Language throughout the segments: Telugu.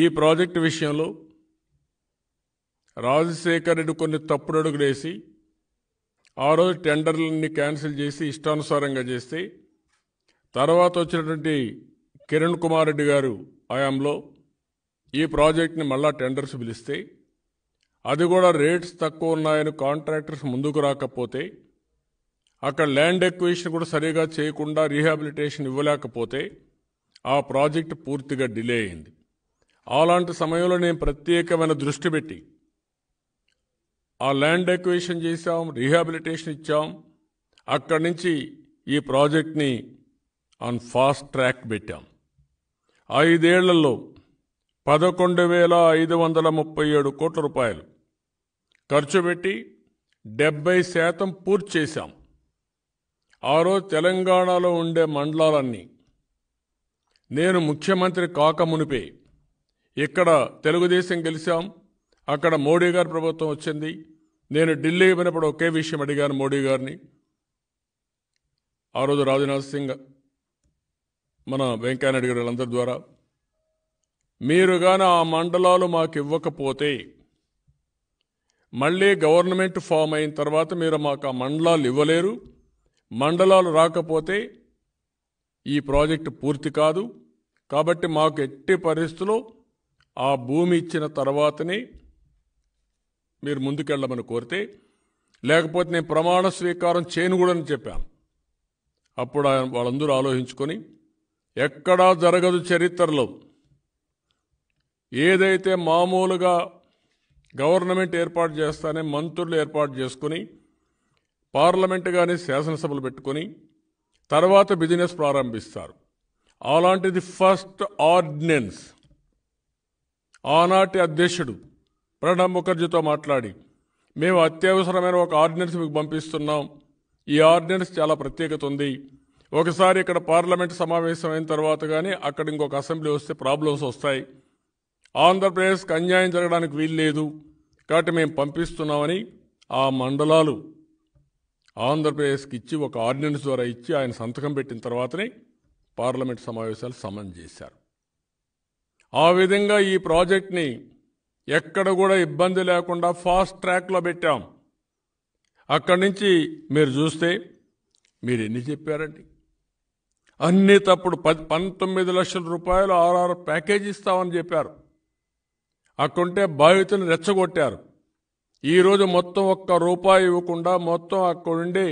ఈ ప్రాజెక్టు విషయంలో రాజశేఖర్ రెడ్డి కొన్ని తప్పుడు అడుగులేసి ఆ రోజు టెండర్లన్నీ క్యాన్సిల్ చేసి ఇష్టానుసారంగా చేస్తే తర్వాత వచ్చినటువంటి కిరణ్ కుమార్ రెడ్డి గారు ఆయాంలో ఈ ప్రాజెక్ట్ని మళ్ళా టెండర్స్ పిలిస్తే అది కూడా రేట్స్ తక్కువ ఉన్నాయని కాంట్రాక్టర్స్ ముందుకు రాకపోతే అక్కడ ల్యాండ్ ఎక్వేషన్ కూడా సరిగా చేయకుండా రీహాబిలిటేషన్ ఇవ్వలేకపోతే ఆ ప్రాజెక్ట్ పూర్తిగా డిలే అయింది అలాంటి సమయంలో నేను ప్రత్యేకమైన దృష్టి పెట్టి ఆ ల్యాండ్ ఎక్వేషన్ చేశాం రీహాబిలిటేషన్ ఇచ్చాం అక్కడి నుంచి ఈ ప్రాజెక్ట్ని ఆన్ ఫాస్ట్ ట్రాక్ పెట్టాం ఐదేళ్లలో పదకొండు వేల ఐదు వందల ముప్పై ఏడు కోట్ల రూపాయలు ఖర్చు పెట్టి డెబ్బై శాతం పూర్తి చేశాం ఆ రోజు తెలంగాణలో ఉండే మండలాలన్నీ నేను ముఖ్యమంత్రి కాక మునిపే ఇక్కడ తెలుగుదేశం గెలిచాం అక్కడ మోడీ గారి ప్రభుత్వం వచ్చింది నేను ఢిల్లీ వెళ్ళినప్పుడు ఒకే విషయం అడిగాను మోడీ గారిని ఆ రోజు రాజ్నాథ్ సింగ్ మన వెంకయ్యనాయుడు గారు వాళ్ళందరి ద్వారా మీరు కానీ ఆ మండలాలు మాకు ఇవ్వకపోతే మళ్ళీ గవర్నమెంట్ ఫామ్ అయిన తర్వాత మీరు మాకు ఆ మండలాలు ఇవ్వలేరు మండలాలు రాకపోతే ఈ ప్రాజెక్టు పూర్తి కాదు కాబట్టి మాకు ఎట్టి పరిస్థితుల్లో ఆ భూమి ఇచ్చిన తర్వాతనే మీరు ముందుకెళ్ళమని కోరితే లేకపోతే నేను ప్రమాణ స్వీకారం చేయను కూడా అని చెప్పాను అప్పుడు వాళ్ళందరూ ఆలోచించుకొని ఎక్కడా జరగదు చరిత్రలో ఏదైతే మామూలుగా గవర్నమెంట్ ఏర్పాటు చేస్తానే మంత్రులు ఏర్పాటు చేసుకొని పార్లమెంట్ కానీ శాసనసభలు పెట్టుకొని తర్వాత బిజినెస్ ప్రారంభిస్తారు అలాంటిది ఫస్ట్ ఆర్డినెన్స్ ఆనాటి అధ్యక్షుడు ప్రణబ్ ముఖర్జీతో మాట్లాడి మేము అత్యవసరమైన ఒక ఆర్డినెన్స్ మీకు పంపిస్తున్నాం ఈ ఆర్డినెన్స్ చాలా ప్రత్యేకత ఉంది ఒకసారి ఇక్కడ పార్లమెంట్ సమావేశం అయిన తర్వాత కానీ అక్కడ ఇంకొక అసెంబ్లీ వస్తే ప్రాబ్లమ్స్ వస్తాయి ఆంధ్రప్రదేశ్కి అన్యాయం జరగడానికి వీలు లేదు కాబట్టి మేము పంపిస్తున్నామని ఆ మండలాలు ఆంధ్రప్రదేశ్కి ఇచ్చి ఒక ఆర్డినెన్స్ ద్వారా ఇచ్చి ఆయన సంతకం పెట్టిన తర్వాతనే పార్లమెంట్ సమావేశాలు సమన్ చేశారు ఆ విధంగా ఈ ప్రాజెక్ట్ని ఎక్కడ కూడా ఇబ్బంది లేకుండా ఫాస్ట్ ట్రాక్లో పెట్టాం అక్కడి నుంచి మీరు చూస్తే మీరు ఎన్ని చెప్పారండి అన్ని తప్పుడు పది పంతొమ్మిది లక్షల రూపాయలు ఆర్ఆర్ ప్యాకేజ్ ఇస్తామని చెప్పారు అక్కడుంటే బాధితులను రెచ్చగొట్టారు ఈరోజు మొత్తం ఒక్క రూపాయి ఇవ్వకుండా మొత్తం అక్కడుండి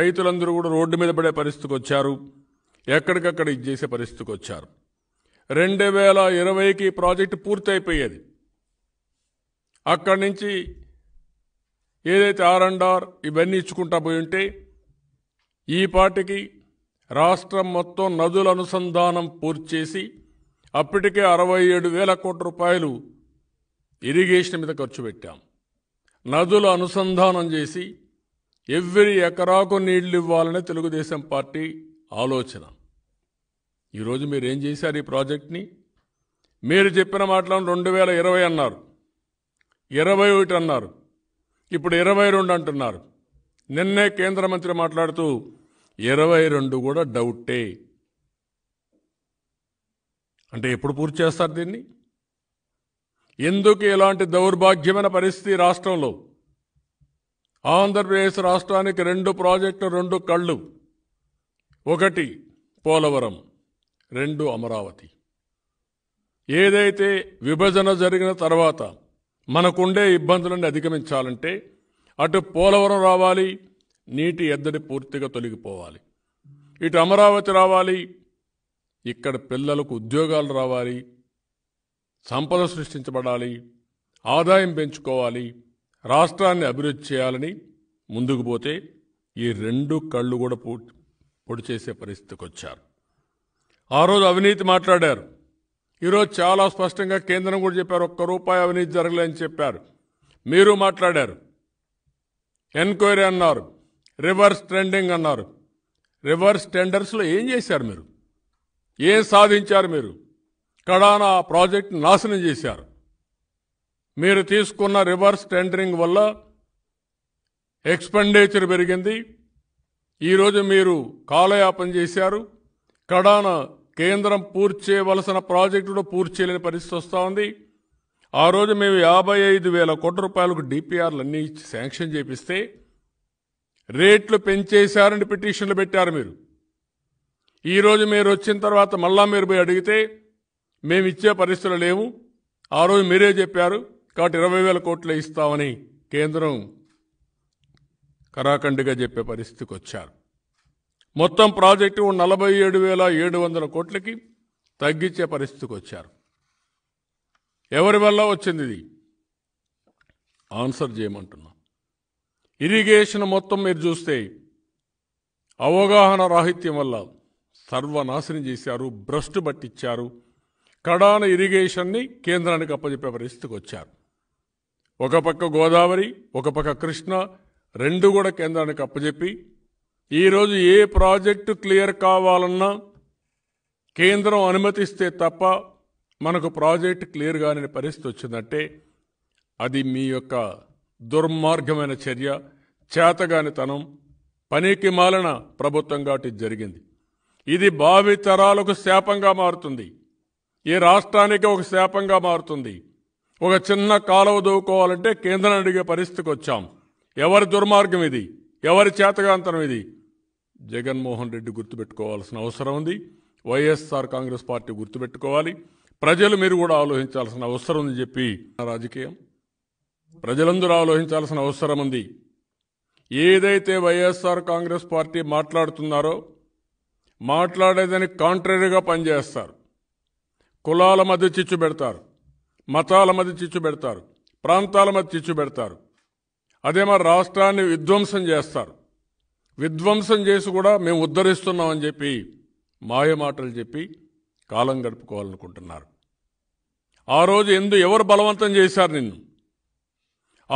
రైతులందరూ కూడా రోడ్డు మీద పడే పరిస్థితికి వచ్చారు ఎక్కడికక్కడ ఇది చేసే పరిస్థితికి వచ్చారు రెండు వేల ఇరవైకి ప్రాజెక్టు పూర్తయిపోయేది అక్కడి నుంచి ఏదైతే ఆర్ అండ్ ఆర్ ఇవన్నీ ఇచ్చుకుంటా పోయి ఉంటే ఈ పాటికి రాష్ట్రం మొత్తం నదుల అనుసంధానం పూర్తి చేసి అప్పటికే అరవై ఏడు వేల కోట్ల రూపాయలు ఇరిగేషన్ మీద ఖర్చు పెట్టాం నదుల అనుసంధానం చేసి ఎవ్రీ ఎకరాకు నీళ్లు ఇవ్వాలనే తెలుగుదేశం పార్టీ ఆలోచన ఈరోజు మీరు ఏం చేశారు ఈ ప్రాజెక్ట్ని మీరు చెప్పిన మాటలను రెండు వేల ఇరవై అన్నారు ఇరవై ఒకటి అన్నారు ఇప్పుడు ఇరవై రెండు అంటున్నారు నిన్నే కేంద్ర మంత్రి మాట్లాడుతూ ఇరవై రెండు కూడా డౌటే అంటే ఎప్పుడు పూర్తి చేస్తారు దీన్ని ఎందుకు ఇలాంటి దౌర్భాగ్యమైన పరిస్థితి రాష్ట్రంలో ఆంధ్రప్రదేశ్ రాష్ట్రానికి రెండు ప్రాజెక్టు రెండు కళ్ళు ఒకటి పోలవరం రెండు అమరావతి ఏదైతే విభజన జరిగిన తర్వాత మనకుండే ఇబ్బందులను అధిగమించాలంటే అటు పోలవరం రావాలి నీటి ఎద్దడి పూర్తిగా తొలగిపోవాలి ఇటు అమరావతి రావాలి ఇక్కడ పిల్లలకు ఉద్యోగాలు రావాలి సంపద సృష్టించబడాలి ఆదాయం పెంచుకోవాలి రాష్ట్రాన్ని అభివృద్ధి చేయాలని ముందుకు పోతే ఈ రెండు కళ్ళు కూడా పొడి చేసే పరిస్థితికి వచ్చారు ఆ రోజు అవినీతి మాట్లాడారు ఈరోజు చాలా స్పష్టంగా కేంద్రం కూడా చెప్పారు ఒక్క రూపాయి అవినీతి జరగలేదని చెప్పారు మీరు మాట్లాడారు ఎన్క్వైరీ అన్నారు రివర్స్ ట్రెండింగ్ అన్నారు రివర్స్ టెండర్స్లో ఏం చేశారు మీరు ఏం సాధించారు మీరు కడాన ఆ ప్రాజెక్ట్ నాశనం చేశారు మీరు తీసుకున్న రివర్స్ టెండరింగ్ వల్ల ఎక్స్పెండిచర్ పెరిగింది ఈరోజు మీరు కాలయాపన చేశారు కడాన కేంద్రం పూర్తి చేయవలసిన కూడా పూర్తి చేయలేని పరిస్థితి వస్తూ ఉంది ఆ రోజు మేము యాభై ఐదు వేల కోట్ల రూపాయలకు డిపిఆర్లు అన్నీ శాంక్షన్ చేపిస్తే రేట్లు పెంచేశారని పిటిషన్లు పెట్టారు మీరు ఈరోజు మీరు వచ్చిన తర్వాత మళ్ళా మీరు పోయి అడిగితే మేము ఇచ్చే పరిస్థితులు లేవు ఆ రోజు మీరే చెప్పారు కాబట్టి ఇరవై వేల కోట్లు ఇస్తామని కేంద్రం కరాఖండిగా చెప్పే పరిస్థితికి వచ్చారు మొత్తం ప్రాజెక్టు నలభై ఏడు వేల ఏడు వందల కోట్లకి తగ్గించే పరిస్థితికి వచ్చారు ఎవరి వల్ల వచ్చింది ఇది ఆన్సర్ చేయమంటున్నా ఇరిగేషన్ మొత్తం మీరు చూస్తే అవగాహన రాహిత్యం వల్ల సర్వనాశనం చేశారు భ్రష్టు పట్టించారు కడాన ఇరిగేషన్ని కేంద్రానికి అప్పజెప్పే పరిస్థితికి వచ్చారు ఒక పక్క గోదావరి ఒక పక్క కృష్ణ రెండు కూడా కేంద్రానికి అప్పజెప్పి ఈరోజు ఏ ప్రాజెక్టు క్లియర్ కావాలన్నా కేంద్రం అనుమతిస్తే తప్ప మనకు ప్రాజెక్ట్ క్లియర్ కాని పరిస్థితి వచ్చిందంటే అది మీ యొక్క దుర్మార్గమైన చర్య చేతగానితనం పనికి మాలిన ప్రభుత్వం కాబట్టి జరిగింది ఇది భావి తరాలకు శాపంగా మారుతుంది ఈ రాష్ట్రానికి ఒక శాపంగా మారుతుంది ఒక చిన్న కాలువ దూకోవాలంటే కేంద్రం అడిగే పరిస్థితికి వచ్చాం ఎవరి దుర్మార్గం ఇది ఎవరి చేతగాంతనం ఇది జగన్మోహన్ రెడ్డి గుర్తుపెట్టుకోవాల్సిన అవసరం ఉంది వైఎస్ఆర్ కాంగ్రెస్ పార్టీ గుర్తుపెట్టుకోవాలి ప్రజలు మీరు కూడా ఆలోచించాల్సిన అవసరం ఉంది చెప్పి రాజకీయం ప్రజలందరూ ఆలోచించాల్సిన అవసరం ఉంది ఏదైతే వైఎస్ఆర్ కాంగ్రెస్ పార్టీ మాట్లాడుతున్నారో మాట్లాడేదని కాంట్రరీగా పనిచేస్తారు కులాల మధ్య చిచ్చు పెడతారు మతాల మధ్య చిచ్చు పెడతారు ప్రాంతాల మధ్య చిచ్చు పెడతారు అదే మా రాష్ట్రాన్ని విధ్వంసం చేస్తారు విధ్వంసం చేసి కూడా మేము ఉద్ధరిస్తున్నామని చెప్పి మాయ మాటలు చెప్పి కాలం గడుపుకోవాలనుకుంటున్నారు ఆ రోజు ఎందు ఎవరు బలవంతం చేశారు నిన్ను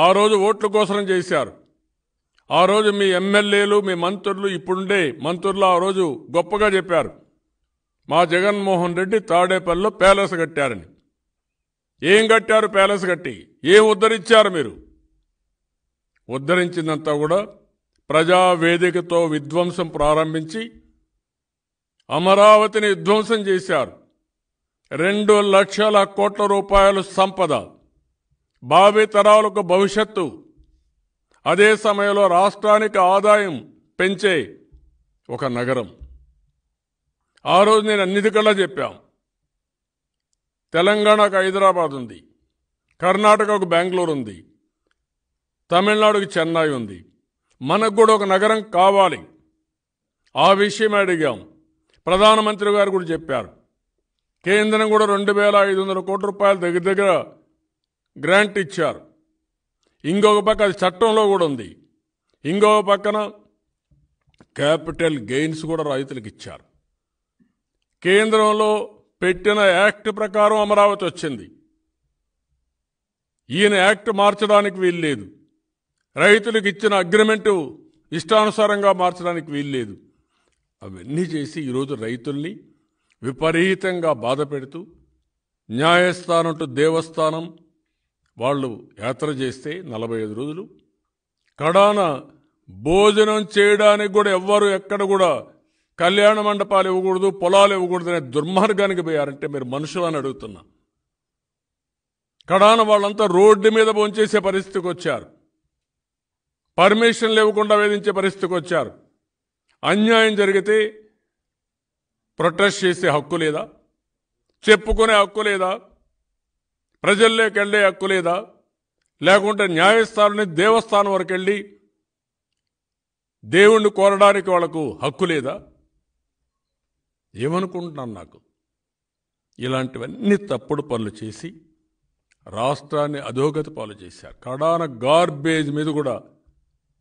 ఆ రోజు ఓట్ల కోసం చేశారు ఆ రోజు మీ ఎమ్మెల్యేలు మీ మంత్రులు ఇప్పుడుండే మంత్రులు ఆ రోజు గొప్పగా చెప్పారు మా జగన్మోహన్ రెడ్డి తాడేపల్లిలో ప్యాలెస్ కట్టారని ఏం కట్టారు ప్యాలెస్ కట్టి ఏం ఉద్ధరించారు మీరు ఉద్ధరించిందంతా కూడా ప్రజావేదికతో విధ్వంసం ప్రారంభించి అమరావతిని విధ్వంసం చేశారు రెండు లక్షల కోట్ల రూపాయలు సంపద తరాలకు భవిష్యత్తు అదే సమయంలో రాష్ట్రానికి ఆదాయం పెంచే ఒక నగరం ఆ రోజు నేను అన్నిటికల్లా చెప్పాం తెలంగాణకు హైదరాబాద్ ఉంది కర్ణాటకకు బెంగళూరు ఉంది తమిళనాడుకి చెన్నై ఉంది మనకు కూడా ఒక నగరం కావాలి ఆ విషయం అడిగాం ప్రధానమంత్రి గారు కూడా చెప్పారు కేంద్రం కూడా రెండు వేల ఐదు వందల కోట్ల రూపాయల దగ్గర దగ్గర గ్రాంట్ ఇచ్చారు ఇంకొక పక్క అది చట్టంలో కూడా ఉంది ఇంకొక పక్కన క్యాపిటల్ గెయిన్స్ కూడా రైతులకు ఇచ్చారు కేంద్రంలో పెట్టిన యాక్ట్ ప్రకారం అమరావతి వచ్చింది ఈయన యాక్ట్ మార్చడానికి వీల్లేదు రైతులకు ఇచ్చిన అగ్రిమెంటు ఇష్టానుసారంగా మార్చడానికి వీల్లేదు అవన్నీ చేసి ఈరోజు రైతుల్ని విపరీతంగా బాధ పెడుతూ న్యాయస్థానం టు దేవస్థానం వాళ్ళు యాత్ర చేస్తే నలభై ఐదు రోజులు కడాన భోజనం చేయడానికి కూడా ఎవ్వరు ఎక్కడ కూడా కళ్యాణ మండపాలు ఇవ్వకూడదు పొలాలు ఇవ్వకూడదు అనే దుర్మార్గానికి పోయారంటే మీరు మనుషులు అని అడుగుతున్నా కడాన వాళ్ళంతా రోడ్డు మీద భోంచేసే పరిస్థితికి వచ్చారు పర్మిషన్ లేవకుండా వేధించే పరిస్థితికి వచ్చారు అన్యాయం జరిగితే ప్రొటెస్ట్ చేసే హక్కు లేదా చెప్పుకునే హక్కు లేదా ప్రజల్లోకి వెళ్ళే హక్కు లేదా లేకుంటే న్యాయస్థానం దేవస్థానం వరకు వెళ్ళి దేవుణ్ణి కోరడానికి వాళ్ళకు హక్కు లేదా ఏమనుకుంటున్నాను నాకు ఇలాంటివన్నీ తప్పుడు పనులు చేసి రాష్ట్రాన్ని అధోగతి పాలు చేశారు కడాన గార్బేజ్ మీద కూడా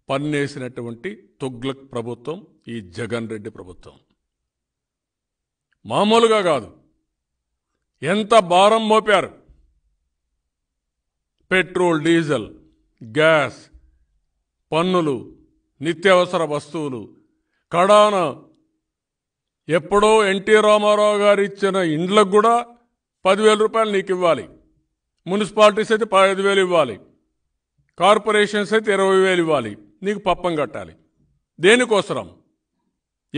పన్నేసినటువంటి తుగ్లక్ ప్రభుత్వం ఈ జగన్ రెడ్డి ప్రభుత్వం మామూలుగా కాదు ఎంత భారం మోపారు పెట్రోల్ డీజిల్ గ్యాస్ పన్నులు నిత్యావసర వస్తువులు కడాన ఎప్పుడో ఎన్టీ రామారావు గారు ఇచ్చిన ఇండ్లకు కూడా పదివేల రూపాయలు నీకు ఇవ్వాలి మున్సిపాలిటీస్ అయితే పదివేలు ఇవ్వాలి కార్పొరేషన్స్ అయితే ఇరవై వేలు ఇవ్వాలి నీకు పప్పం కట్టాలి దేనికోసరం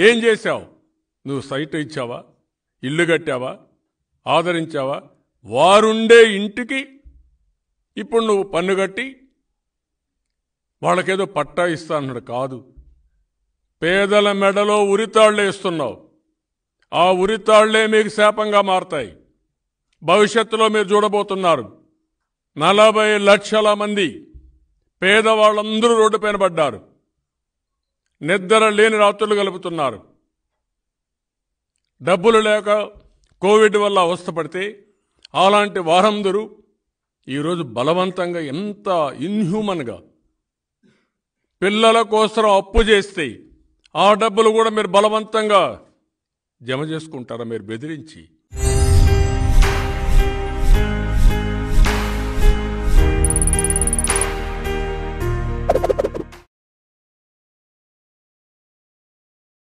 ఏం చేశావు నువ్వు సైట్ ఇచ్చావా ఇల్లు కట్టావా ఆదరించావా వారుండే ఇంటికి ఇప్పుడు నువ్వు పన్ను కట్టి వాళ్ళకేదో పట్టా ఇస్తా అన్నాడు కాదు పేదల మెడలో ఉరితాళ్లే ఇస్తున్నావు ఆ ఉరితాళ్లే మీకు శాపంగా మారతాయి భవిష్యత్తులో మీరు చూడబోతున్నారు నలభై లక్షల మంది పేదవాళ్ళందరూ రోడ్డు పైన పడ్డారు నిద్ర లేని రాత్రులు గలుపుతున్నారు డబ్బులు లేక కోవిడ్ వల్ల అవస్థపడితే అలాంటి వారందరూ ఈరోజు బలవంతంగా ఎంత ఇన్హ్యూమన్గా పిల్లల కోసం అప్పు చేస్తే ఆ డబ్బులు కూడా మీరు బలవంతంగా జమ చేసుకుంటారా మీరు బెదిరించి